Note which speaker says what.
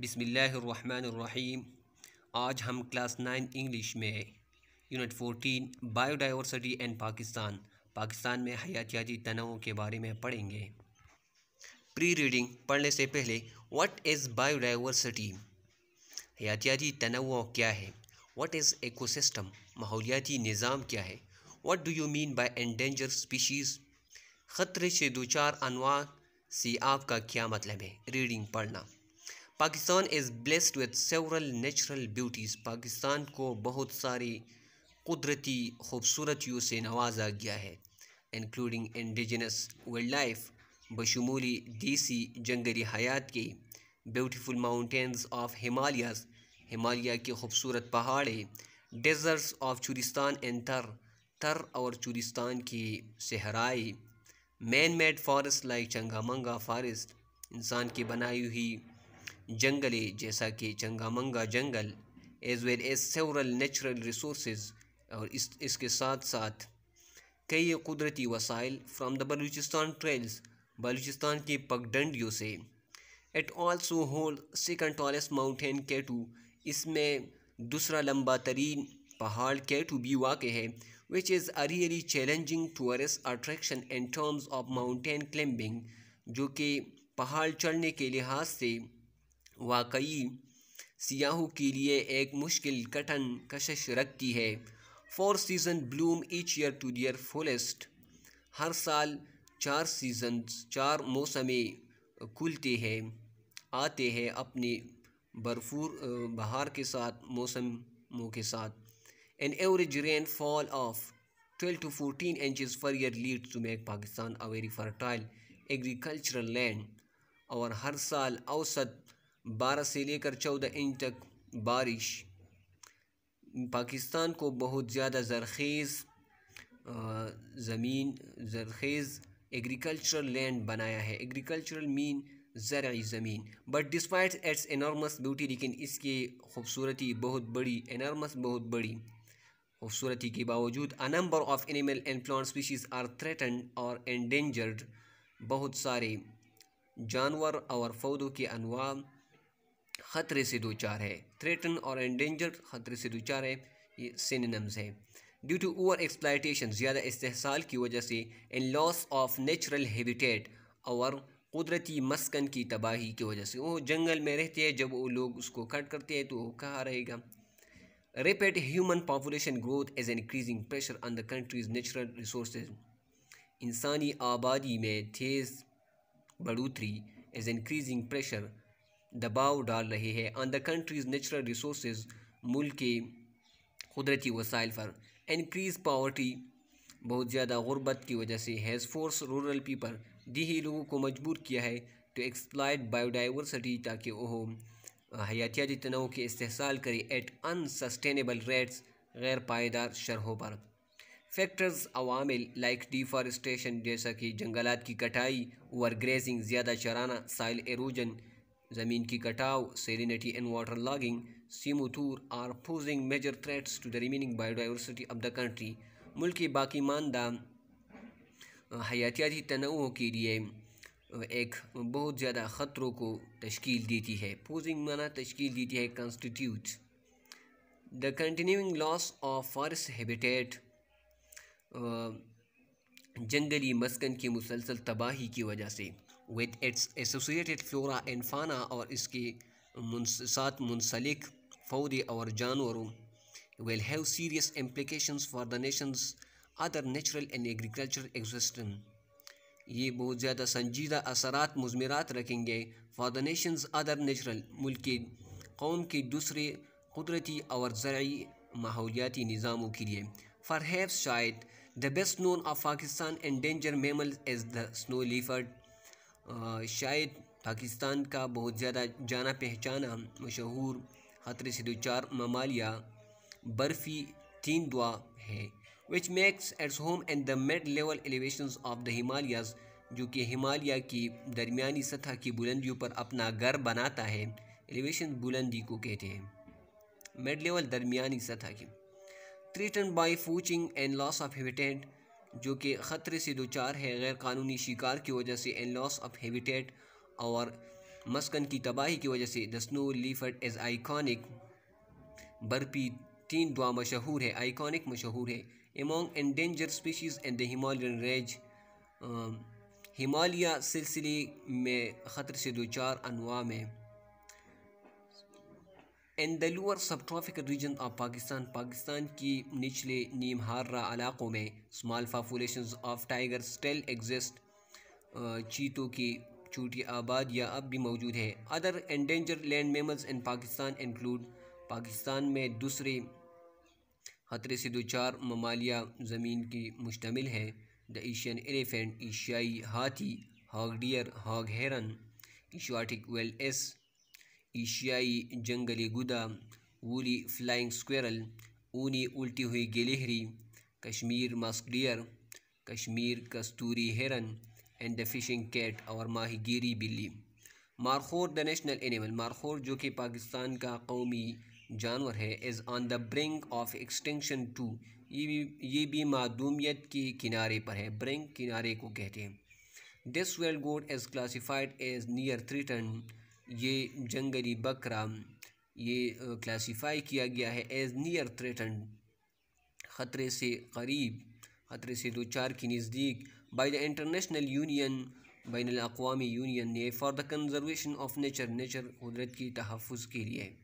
Speaker 1: बिसमीम आज हम क्लास नाइन इंग्लिश में unit fourteen biodiversity and Pakistan Pakistan में हयातियाती तनाव के बारे में पढ़ेंगे प्री रीडिंग पढ़ने से पहले व्हाट इज़ बायोडाइवर्सिटी हयातियाती तनाव क्या है व्हाट इज़ एकोसिस्टम माहौलियाती निज़ाम क्या है what do you mean by endanger species ख़तरे से दो चार अनवा से आपका क्या मतलब है रीडिंग पढ़ना Pakistan is blessed with several natural beauties Pakistan को बहुत सारी कुदरती खूबसूरतियों से नवाजा गया है इंक्लूडिंग इंडिजनस वाइल्ड लाइफ बशमूली देसी जंगली हयात के beautiful mountains of Himalayas Himalaya के खूबसूरत पहाड़े डेजर्ट्स ऑफ चूरिस्तान एंड तर तर और चूरिस्तान की सहराई man made forest like Changamanga forest इंसान की बनाई हुई जंगले जैसा कि चंगामंगा जंगल as well as several natural resource और इस इसके साथ साथ कई कुदरती वसाइल from the Balochistan trails Balochistan की पगडंडियों से it also hold second tallest mountain K two इसमें दूसरा लंबा तरीन पहाड़ केटू भी वाक़ है which is a challenging tourist attraction in terms of mountain climbing जो कि पहाड़ चढ़ने के लिहाज से वाकई सियाहों के लिए एक मुश्किल कठिन कशिश रखती है four season bloom each year to their fullest हर साल चार सीज़न चार मौसम खुलते हैं आते हैं अपने भरपूर बहार के साथ मौसमों के साथ an average rainfall of twelve to fourteen inches per year lead to make Pakistan a very fertile agricultural land और हर साल औसत बारह से लेकर चौदह इंच तक बारिश पाकिस्तान को बहुत ज़्यादा जरखेज़ ज़मीन जरखेज़ एग्रीकल्चरल लैंड बनाया है एग्रीकल्चरल मीन ज़रूरी ज़मीन but despite its enormous beauty लेकिन इसकी खूबसूरती बहुत बड़ी एनॉर्मस बहुत बड़ी खूबसूरती के बावजूद a number of animal and plant species are threaten और एंडेंजर्ड बहुत सारे जानवर और पौधों के अनवाम ख़तरे से दो चार है थ्रेटन और एंडेंजर ख़तरे से दो चार है ये सिनेम्स हैं ड्यू टू ओवर एक्सप्लाइटेशन ज़्यादा इस्तेसाल की वजह से in loss of natural habitat और कुदरती मस्कन की तबाही की वजह से वो जंगल में रहते हैं जब वो लोग उसको कट करते हैं तो वो कहाँ रहेगा rapid human population growth as increasing pressure on the country's natural resource इंसानी आबादी में तेज़ बढ़ोतरी एज इंक्रीजिंग प्रेशर दबाव डाल रही है on the country's natural resource मुल्क के कुदरती वसाइल पर इनक्रीज पावर्टी बहुत ज़्यादा गुरबत की वजह से हैज़ फोर्स रूरल पीपल दही लोगों को मजबूर किया है टू एक्सप्लाइड बायोडाइवर्सिटी ताकि वह हयातियाती तनाव के इस्तेसाल करें एट अनसस्टेनेबल रेट्स गैर पायदार शरहों पर फैक्टर्स अवामिल लाइक डिफॉरस्टेशन जैसा कि जंगलात की कटाई ओवर ग्रेजिंग ज़्यादा चराना साइल एरोजन ज़मीन की कटाव सेलिनिटी एंड वाटर लॉगिंग सीमूथूर are posing major threats to the remaining biodiversity of the country मुल्क के बाकी मानदा हयातियाती तनों के लिए एक बहुत ज़्यादा ख़तरों को तश्कील देती है पोजिंग माना तश्कील देती है constitute the continuing loss of forest habitat जंगली मस्कन की मुसलसल तबाही की वजह से with its associated flora and fauna और इसके साथ मुंसलिक फौदे और जानवरों will have serious implications for the nation's other natural and agriculture existence ये बहुत ज़्यादा संजीदा असरात मजमरात रखेंगे for the nation's other natural मुल्क कौम के दूसरे कुदरती और ज़रूरी माहौलियाती निज़ामों के लिए फॉर हैव शायद the best known of Pakistan endanger mammal as the snow leopard शायद पाकिस्तान का बहुत ज़्यादा जाना पहचाना मशहूर हतर से दो चार ममालिया बर्फ़ी तीन दुआ है which makes its home and the mid level elevation of the Himalayas जो कि हिमालय की दरमियानी सतह की बुलंदियों पर अपना घर बनाता है एलिवेशन बुलंदी को कहते हैं मिड लेवल दरमियानी सतह की threaten by poaching and loss of habitat जो कि ख़तरे से दो चार है गैर कानूनी शिकार की वजह से एंड लॉस ऑफ हैबिटेट और मस्कन की तबाही की वजह से the snow leopard as iconic बर्फी तीन दुआ मशहूर है आइकॉनिक मशहूर है among endanger species and the Himalayan range Himalaya सिलसिले में ख़तरे से चार अनवा में in the lower subtropical region of Pakistan Pakistan की निचले नीमहारा इलाक़ों में small population of tiger still exist चीतों की छोटी आबाद या अब भी मौजूद है other endanger land mammals in Pakistan include Pakistan में दूसरे खतरे से दो चार ममालिया ज़मीन की मुश्तमिल है द एशियन एलिफेंट एशियाई हाथी hog deer hog heron Asiatic wild ass एशियाई जंगली गुदा वूली फ्लाइंग स्क्वेरल ऊनी उल्टी हुई गिलहरी कश्मीर मस्क कश्मीर कस्तूरी heron and the fishing cat और माहिगीरी बिल्ली markhor the national animal markhor जो कि पाकिस्तान का कौमी जानवर है is on the brink of extension too ये भी ये भी मदूमियत के किनारे पर है ब्रिंक किनारे को कहते हैं this wild goat is classified as near threaten ये जंगली बकरा ये क्लासिफाई किया गया है एज नियर थ्रेटन ख़तरे से करीब ख़तरे से दो चार के नज़दीक बाई द इंटरनेशनल यूनियन बैन अवी यूनियन ने for the conservation of nature nature कुदरत की तहफ़ के लिए